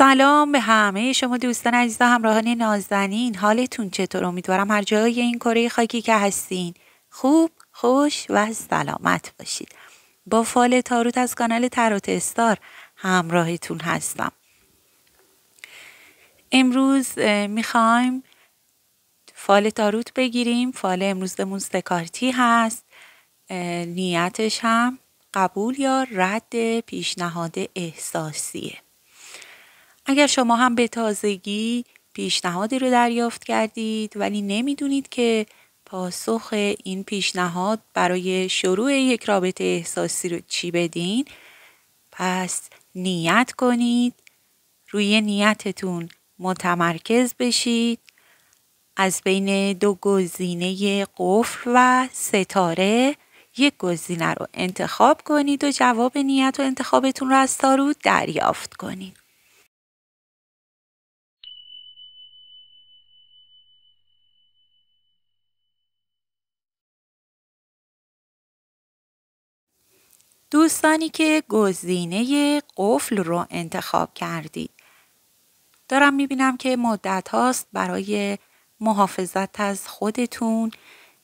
سلام به همه شما دوستان عزیز همراهان نازنین حالتون چطور امیدوارم هر جای این کره خاکی که هستین خوب خوش و سلامت باشید با فال تاروت از کانال تاروت استار همراهتون هستم امروز میخوایم فال تاروت بگیریم فال امروز کارتی هست نیتش هم قبول یا رد پیشنهاد احساسیه اگر شما هم به تازگی پیشنهادی رو دریافت کردید ولی نمیدونید که پاسخ این پیشنهاد برای شروع یک رابطه احساسی رو چی بدین پس نیت کنید روی نیتتون متمرکز بشید از بین دو گزینه قفل و ستاره یک گزینه رو انتخاب کنید و جواب نیت و انتخابتون رو از تارو دریافت کنید دوستانی که گزینه قفل رو انتخاب کردید. دارم میبینم که مدت هاست برای محافظت از خودتون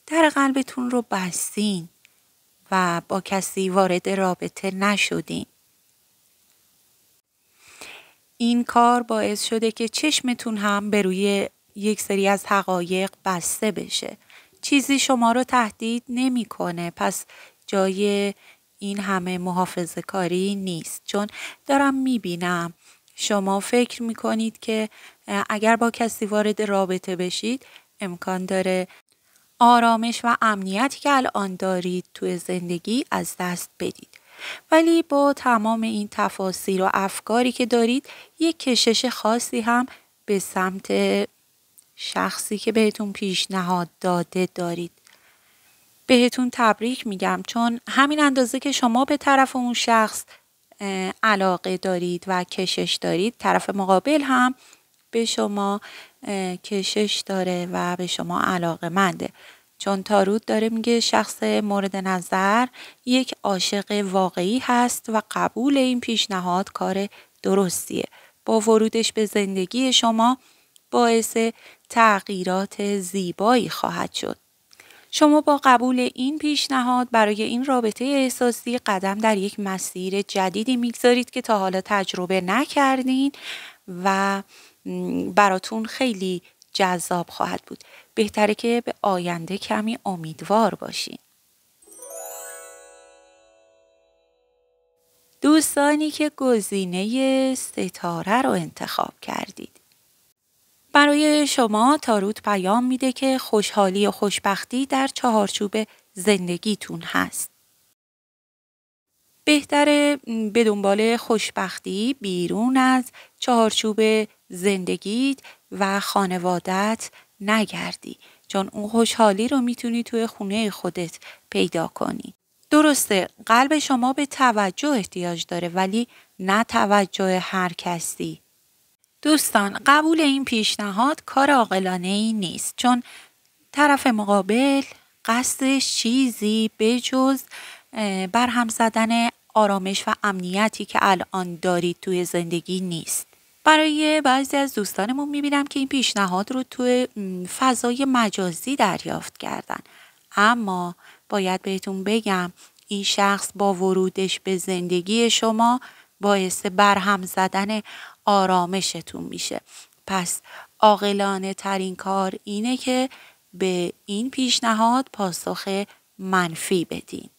در قلبتون رو بستین و با کسی وارد رابطه نشدین. این کار باعث شده که چشمتون هم به روی یک سری از حقایق بسته بشه. چیزی شما رو تهدید نمیکنه پس جای این همه محافظ کاری نیست چون دارم میبینم شما فکر میکنید که اگر با کسی وارد رابطه بشید امکان داره آرامش و امنیتی که الان دارید توی زندگی از دست بدید ولی با تمام این تفاصیل و افکاری که دارید یک کشش خاصی هم به سمت شخصی که بهتون پیشنهاد داده دارید بهتون تبریک میگم چون همین اندازه که شما به طرف اون شخص علاقه دارید و کشش دارید طرف مقابل هم به شما کشش داره و به شما علاقه منده چون تارود داره میگه شخص مورد نظر یک عاشق واقعی هست و قبول این پیشنهاد کار درستیه با ورودش به زندگی شما باعث تغییرات زیبایی خواهد شد شما با قبول این پیشنهاد برای این رابطه احساسی قدم در یک مسیر جدیدی میگذارید که تا حالا تجربه نکردین و براتون خیلی جذاب خواهد بود بهتره که به آینده کمی امیدوار باشین دوستانی که گزینه ستاره رو انتخاب کردید برای شما تاروت پیام میده که خوشحالی و خوشبختی در چهارچوب زندگیتون هست. بهتره به دنبال خوشبختی بیرون از چهارچوب زندگیت و خانوادت نگردی چون اون خوشحالی رو میتونی توی خونه خودت پیدا کنی. درسته قلب شما به توجه احتیاج داره ولی نه توجه هر کسی دوستان قبول این پیشنهاد کار عاقلانه ای نیست چون طرف مقابل قصد چیزی بجز برهم زدن آرامش و امنیتی که الان دارید توی زندگی نیست برای بعضی از دوستانمون میبینم که این پیشنهاد رو توی فضای مجازی دریافت کردن اما باید بهتون بگم این شخص با ورودش به زندگی شما باعث برهم زدن آرامشتون میشه پس عاقلانه ترین کار اینه که به این پیشنهاد پاسخ منفی بدین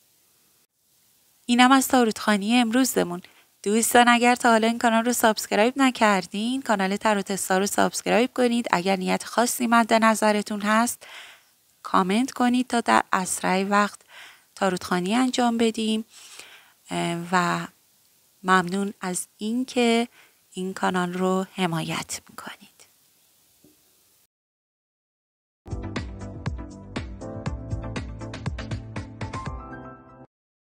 اینم از تاروتخانی امروزمون دوستان اگر تا حالا این کانال رو سابسکرایب نکردین کانال تروتستا رو سابسکرایب کنید اگر نیت خاصی مد نظرتون هست کامنت کنید تا در اسرع وقت تاروتخانی انجام بدیم و ممنون از اینکه این کانال رو حمایت میکنید